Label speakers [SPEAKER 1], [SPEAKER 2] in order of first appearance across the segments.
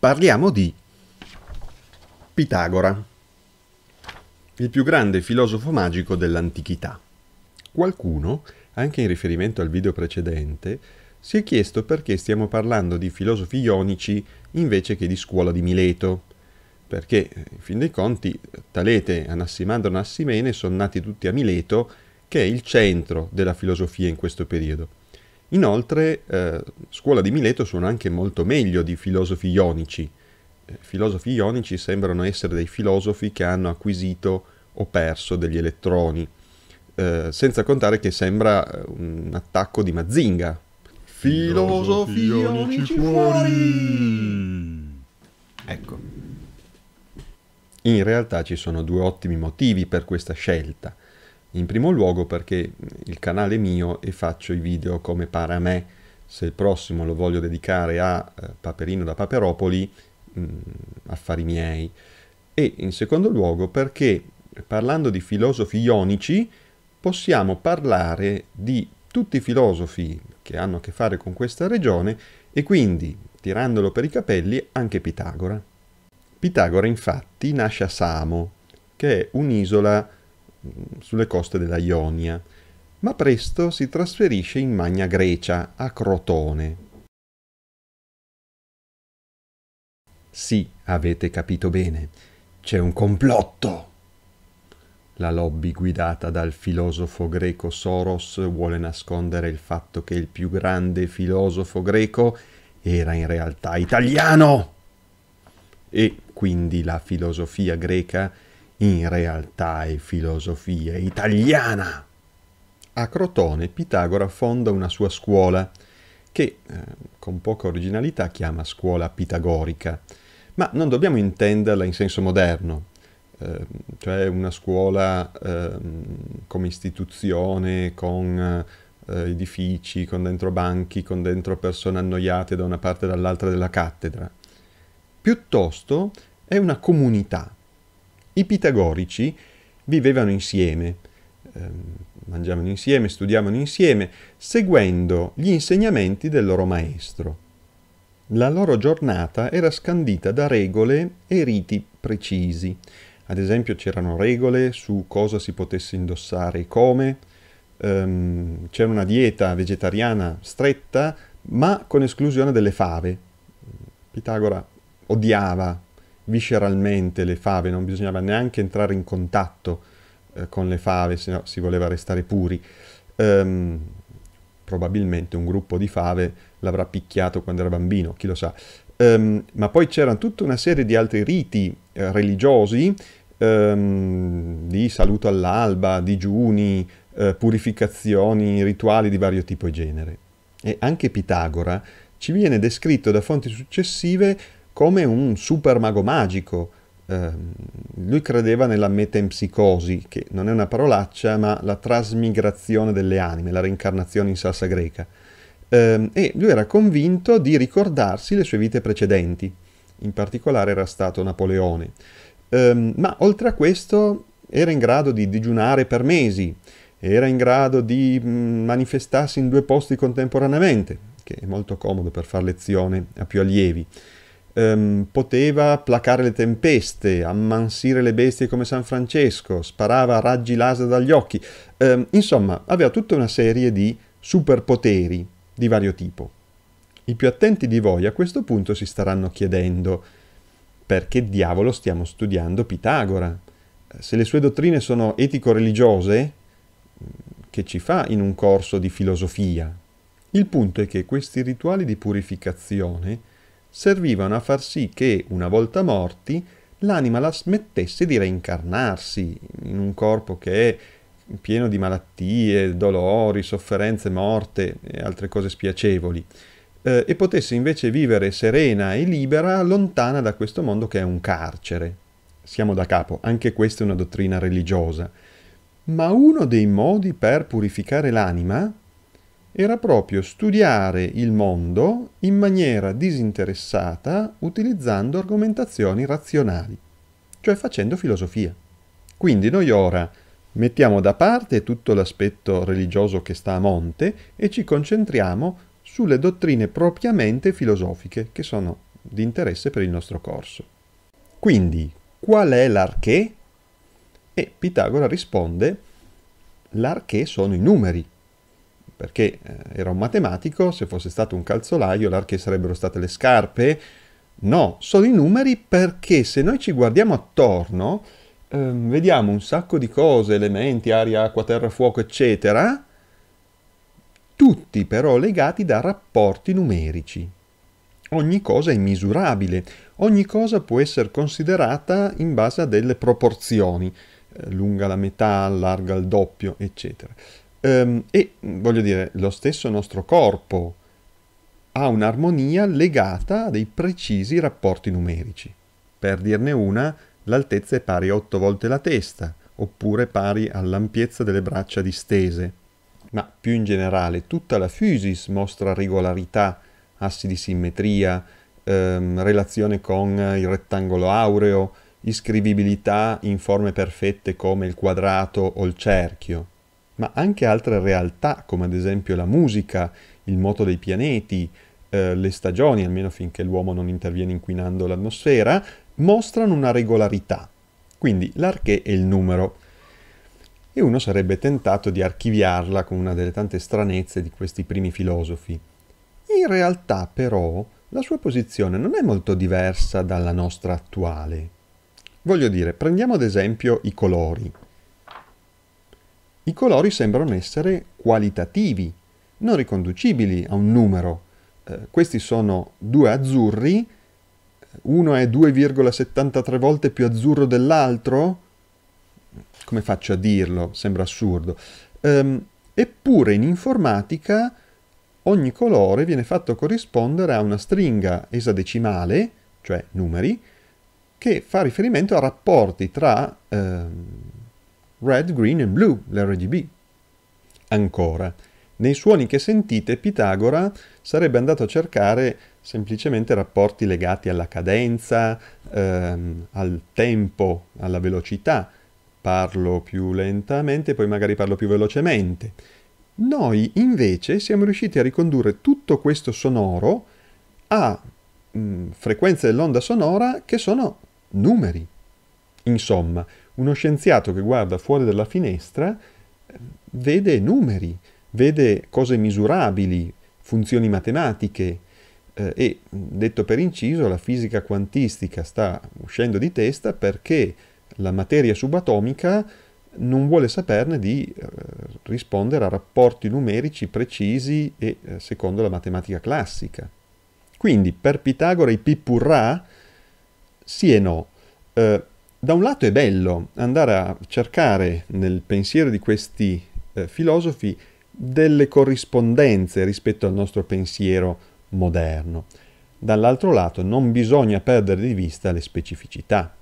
[SPEAKER 1] Parliamo di Pitagora, il più grande filosofo magico dell'antichità. Qualcuno, anche in riferimento al video precedente, si è chiesto perché stiamo parlando di filosofi ionici invece che di scuola di Mileto, perché in fin dei conti Talete, Anassimandro e Anassimene sono nati tutti a Mileto, che è il centro della filosofia in questo periodo. Inoltre, eh, Scuola di Mileto suona anche molto meglio di filosofi ionici. Eh, filosofi ionici sembrano essere dei filosofi che hanno acquisito o perso degli elettroni, eh, senza contare che sembra eh, un attacco di Mazinga. Filosofi, ionici fuori! Ecco. In realtà ci sono due ottimi motivi per questa scelta. In primo luogo perché il canale è mio e faccio i video come pare a me. Se il prossimo lo voglio dedicare a eh, Paperino da Paperopoli, mh, mm, affari miei. E in secondo luogo perché parlando di filosofi ionici possiamo parlare di tutti i filosofi che hanno a che fare con questa regione e quindi, tirandolo per i capelli, anche Pitagora. Pitagora infatti nasce a Samo, che è un'isola Mm, sulle coste della Ionia, ma presto si trasferisce in Magna Grecia, a Crotone. Sì, avete capito bene, c'è un complotto! La lobby guidata dal filosofo greco Soros vuole nascondere il fatto che il più grande filosofo greco era in realtà italiano! E quindi la filosofia greca in realtà è filosofia italiana. A Crotone Pitagora fonda una sua scuola, che eh, con poca originalità chiama scuola pitagorica, ma non dobbiamo intenderla in senso moderno, eh, cioè una scuola eh, come istituzione, con eh, edifici, con dentro banchi, con dentro persone annoiate da una parte e dall'altra della cattedra. Piuttosto è una comunità, i pitagorici vivevano insieme, ehm, mangiavano insieme, studiavano insieme, seguendo gli insegnamenti del loro maestro. La loro giornata era scandita da regole e riti precisi. Ad esempio c'erano regole su cosa si potesse indossare e come, um, c'era una dieta vegetariana stretta, ma con esclusione delle fave. Pitagora odiava visceralmente le fave, non bisognava neanche entrare in contatto eh, con le fave, se no si voleva restare puri. Ehm, probabilmente un gruppo di fave l'avrà picchiato quando era bambino, chi lo sa. Ehm, ma poi c'erano tutta una serie di altri riti eh, religiosi, ehm, di saluto all'alba, digiuni, eh, purificazioni, rituali di vario tipo e genere. E anche Pitagora ci viene descritto da fonti successive come un super mago magico. Eh, lui credeva nella metempsicosi, che non è una parolaccia, ma la trasmigrazione delle anime, la reincarnazione in salsa greca. Eh, e lui era convinto di ricordarsi le sue vite precedenti, in particolare era stato Napoleone. Eh, ma oltre a questo era in grado di digiunare per mesi, era in grado di mm, manifestarsi in due posti contemporaneamente, che è molto comodo per far lezione a più allievi ehm, poteva placare le tempeste, ammansire le bestie come San Francesco, sparava raggi laser dagli occhi, ehm, insomma aveva tutta una serie di superpoteri di vario tipo. I più attenti di voi a questo punto si staranno chiedendo perché diavolo stiamo studiando Pitagora? Se le sue dottrine sono etico-religiose, che ci fa in un corso di filosofia? Il punto è che questi rituali di purificazione servivano a far sì che, una volta morti, l'anima la smettesse di reincarnarsi in un corpo che è pieno di malattie, dolori, sofferenze, morte e altre cose spiacevoli, eh, e potesse invece vivere serena e libera lontana da questo mondo che è un carcere. Siamo da capo, anche questa è una dottrina religiosa. Ma uno dei modi per purificare l'anima era proprio studiare il mondo in maniera disinteressata utilizzando argomentazioni razionali, cioè facendo filosofia. Quindi noi ora mettiamo da parte tutto l'aspetto religioso che sta a monte e ci concentriamo sulle dottrine propriamente filosofiche che sono di interesse per il nostro corso. Quindi, qual è l'archè? E Pitagora risponde, l'archè sono i numeri, perché eh, era un matematico, se fosse stato un calzolaio l'arche sarebbero state le scarpe, no, sono i numeri perché se noi ci guardiamo attorno ehm, vediamo un sacco di cose, elementi, aria, acqua, terra, fuoco, eccetera, tutti però legati da rapporti numerici. Ogni cosa è misurabile, ogni cosa può essere considerata in base a delle proporzioni, eh, lunga la metà, larga il doppio, eccetera. Um, e voglio dire, lo stesso nostro corpo ha un'armonia legata a dei precisi rapporti numerici. Per dirne una, l'altezza è pari a 8 volte la testa, oppure pari all'ampiezza delle braccia distese. Ma più in generale, tutta la physis mostra regolarità, assi di simmetria, ehm, relazione con il rettangolo aureo, iscrivibilità in forme perfette come il quadrato o il cerchio ma anche altre realtà come ad esempio la musica, il moto dei pianeti, eh, le stagioni, almeno finché l'uomo non interviene inquinando l'atmosfera, mostrano una regolarità. Quindi l'arché è il numero. E uno sarebbe tentato di archiviarla con una delle tante stranezze di questi primi filosofi. In realtà però la sua posizione non è molto diversa dalla nostra attuale. Voglio dire, prendiamo ad esempio i colori. I colori sembrano essere qualitativi, non riconducibili a un numero. Eh, questi sono due azzurri, uno è 2,73 volte più azzurro dell'altro? Come faccio a dirlo? Sembra assurdo. Ehm, eppure in informatica ogni colore viene fatto corrispondere a una stringa esadecimale, cioè numeri, che fa riferimento a rapporti tra... Ehm, red, green and blue, l'RGB. Ancora, nei suoni che sentite Pitagora sarebbe andato a cercare semplicemente rapporti legati alla cadenza, ehm, al tempo, alla velocità. Parlo più lentamente, poi magari parlo più velocemente. Noi invece siamo riusciti a ricondurre tutto questo sonoro a mh, frequenze dell'onda sonora che sono numeri. Insomma, uno scienziato che guarda fuori dalla finestra eh, vede numeri, vede cose misurabili, funzioni matematiche eh, e, detto per inciso, la fisica quantistica sta uscendo di testa perché la materia subatomica non vuole saperne di eh, rispondere a rapporti numerici precisi e eh, secondo la matematica classica. Quindi per Pitagora i pippurrà sì e no. Eh, da un lato è bello andare a cercare nel pensiero di questi eh, filosofi delle corrispondenze rispetto al nostro pensiero moderno. Dall'altro lato non bisogna perdere di vista le specificità.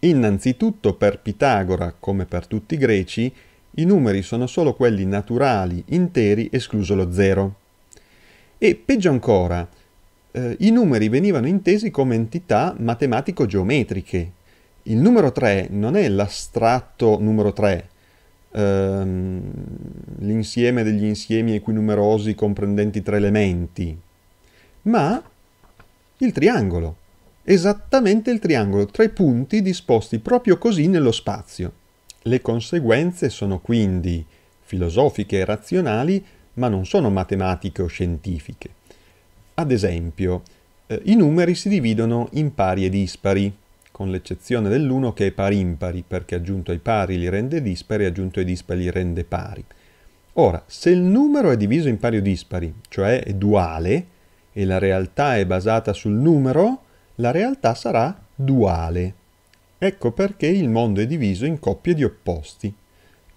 [SPEAKER 1] Innanzitutto per Pitagora, come per tutti i greci, i numeri sono solo quelli naturali, interi, escluso lo zero. E peggio ancora, eh, i numeri venivano intesi come entità matematico-geometriche, il numero 3 non è l'astratto numero 3, ehm, l'insieme degli insiemi equinumerosi comprendenti tre elementi, ma il triangolo, esattamente il triangolo, tre punti disposti proprio così nello spazio. Le conseguenze sono quindi filosofiche e razionali, ma non sono matematiche o scientifiche. Ad esempio, eh, i numeri si dividono in pari e dispari con l'eccezione dell'uno che è parimpari, perché aggiunto ai pari li rende dispari, aggiunto ai dispari li rende pari. Ora, se il numero è diviso in pari o dispari, cioè è duale, e la realtà è basata sul numero, la realtà sarà duale. Ecco perché il mondo è diviso in coppie di opposti,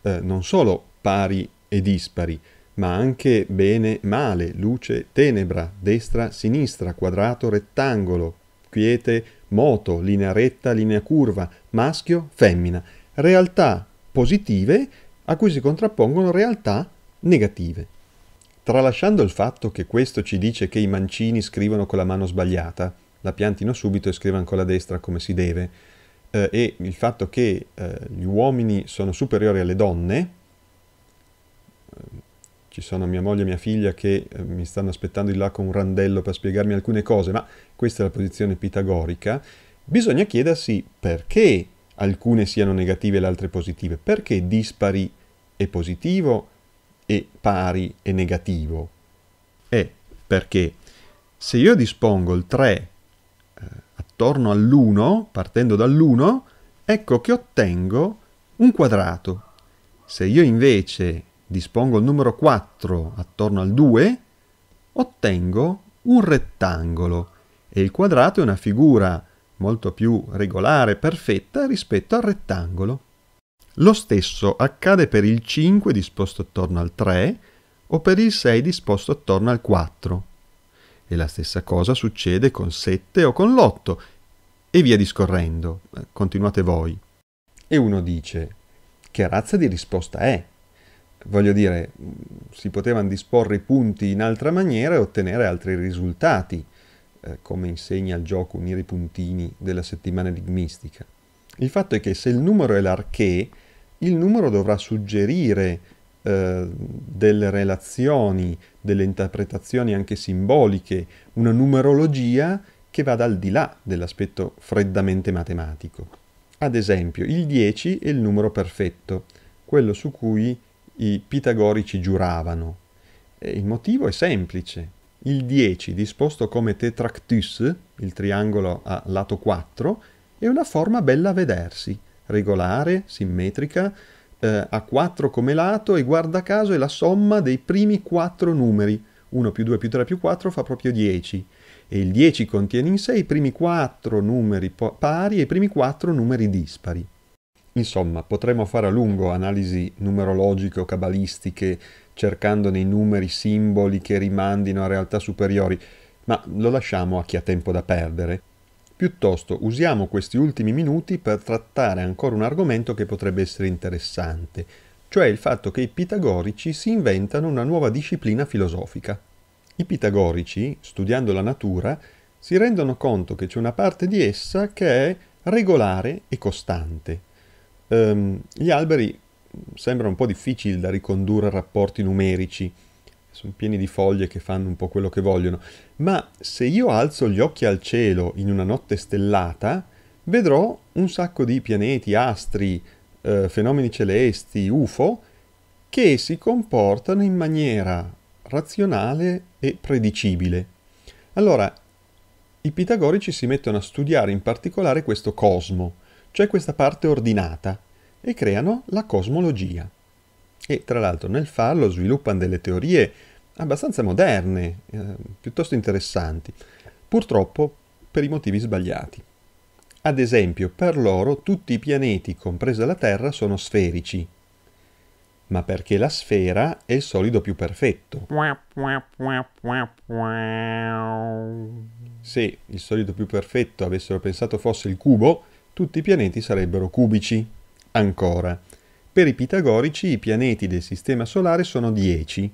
[SPEAKER 1] eh, non solo pari e dispari, ma anche bene, male, luce, tenebra, destra, sinistra, quadrato, rettangolo, quiete, moto, linea retta, linea curva, maschio, femmina, realtà positive a cui si contrappongono realtà negative. Tralasciando il fatto che questo ci dice che i mancini scrivono con la mano sbagliata, la piantino subito e scrivono con la destra come si deve, eh, e il fatto che eh, gli uomini sono superiori alle donne, ci sono mia moglie e mia figlia che eh, mi stanno aspettando di là con un randello per spiegarmi alcune cose, ma questa è la posizione pitagorica, bisogna chiedersi perché alcune siano negative e le altre positive, perché dispari è positivo e pari è negativo. E perché se io dispongo il 3 eh, attorno all'1, partendo dall'1, ecco che ottengo un quadrato. Se io invece dispongo il numero 4 attorno al 2, ottengo un rettangolo e il quadrato è una figura molto più regolare, perfetta rispetto al rettangolo. Lo stesso accade per il 5 disposto attorno al 3 o per il 6 disposto attorno al 4. E la stessa cosa succede con 7 o con l'8 e via discorrendo. Continuate voi. E uno dice, che razza di risposta è? voglio dire, si potevano disporre i punti in altra maniera e ottenere altri risultati, eh, come insegna il gioco Unire i puntini della settimana enigmistica. Il fatto è che se il numero è l'arché, il numero dovrà suggerire eh, delle relazioni, delle interpretazioni anche simboliche, una numerologia che vada al di là dell'aspetto freddamente matematico. Ad esempio, il 10 è il numero perfetto, quello su cui i pitagorici giuravano. E il motivo è semplice. Il 10, disposto come tetractus, il triangolo a lato 4, è una forma bella a vedersi, regolare, simmetrica, eh, a 4 come lato e guarda caso è la somma dei primi 4 numeri. 1 più 2 più 3 più 4 fa proprio 10 e il 10 contiene in sé i primi 4 numeri pari e i primi 4 numeri dispari. Insomma, potremmo fare a lungo analisi numerologiche o cabalistiche cercando nei numeri simboli che rimandino a realtà superiori, ma lo lasciamo a chi ha tempo da perdere. Piuttosto usiamo questi ultimi minuti per trattare ancora un argomento che potrebbe essere interessante, cioè il fatto che i pitagorici si inventano una nuova disciplina filosofica. I pitagorici, studiando la natura, si rendono conto che c'è una parte di essa che è regolare e costante, Ehm, gli alberi sembrano un po' difficili da ricondurre a rapporti numerici, sono pieni di foglie che fanno un po' quello che vogliono, ma se io alzo gli occhi al cielo in una notte stellata, vedrò un sacco di pianeti, astri, eh, fenomeni celesti, UFO, che si comportano in maniera razionale e predicibile. Allora, i pitagorici si mettono a studiare in particolare questo cosmo, cioè questa parte ordinata e creano la cosmologia. E tra l'altro nel farlo sviluppano delle teorie abbastanza moderne, eh, piuttosto interessanti, purtroppo per i motivi sbagliati. Ad esempio, per loro tutti i pianeti, compresa la Terra, sono sferici, ma perché la sfera è il solido più perfetto. Se il solido più perfetto avessero pensato fosse il cubo, tutti i pianeti sarebbero cubici. Ancora, per i pitagorici i pianeti del Sistema Solare sono 10.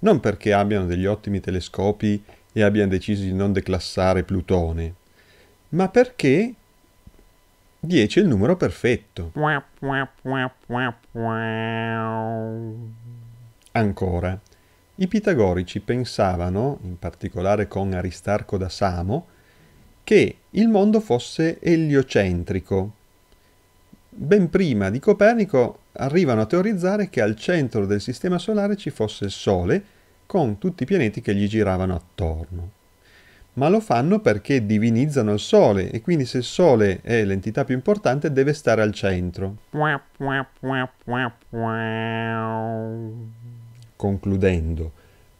[SPEAKER 1] Non perché abbiano degli ottimi telescopi e abbiano deciso di non declassare Plutone, ma perché 10 è il numero perfetto. Ancora, i pitagorici pensavano, in particolare con Aristarco da Samo, che il mondo fosse eliocentrico. Ben prima di Copernico arrivano a teorizzare che al centro del Sistema Solare ci fosse il Sole, con tutti i pianeti che gli giravano attorno. Ma lo fanno perché divinizzano il Sole e quindi se il Sole è l'entità più importante deve stare al centro. Concludendo,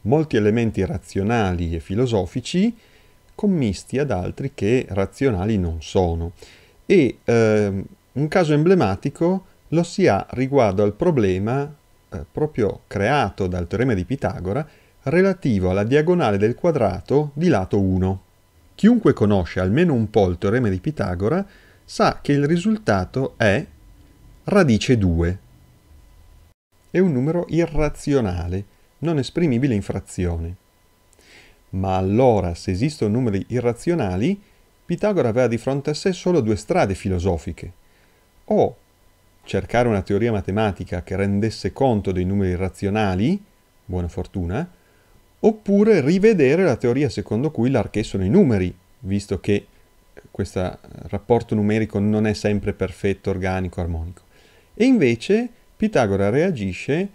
[SPEAKER 1] molti elementi razionali e filosofici commisti ad altri che razionali non sono. E eh, un caso emblematico lo si ha riguardo al problema eh, proprio creato dal teorema di Pitagora relativo alla diagonale del quadrato di lato 1. Chiunque conosce almeno un po' il teorema di Pitagora sa che il risultato è radice 2. È un numero irrazionale, non esprimibile in frazione. Ma allora, se esistono numeri irrazionali, Pitagora aveva di fronte a sé solo due strade filosofiche. O cercare una teoria matematica che rendesse conto dei numeri irrazionali, buona fortuna, oppure rivedere la teoria secondo cui l'arché sono i numeri, visto che eh, questo eh, rapporto numerico non è sempre perfetto, organico, armonico. E invece Pitagora reagisce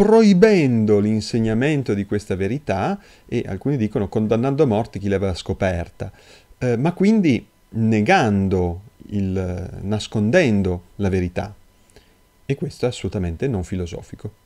[SPEAKER 1] proibendo l'insegnamento di questa verità e alcuni dicono condannando a morte chi l'aveva scoperta, eh, ma quindi negando, il, nascondendo la verità. E questo è assolutamente non filosofico.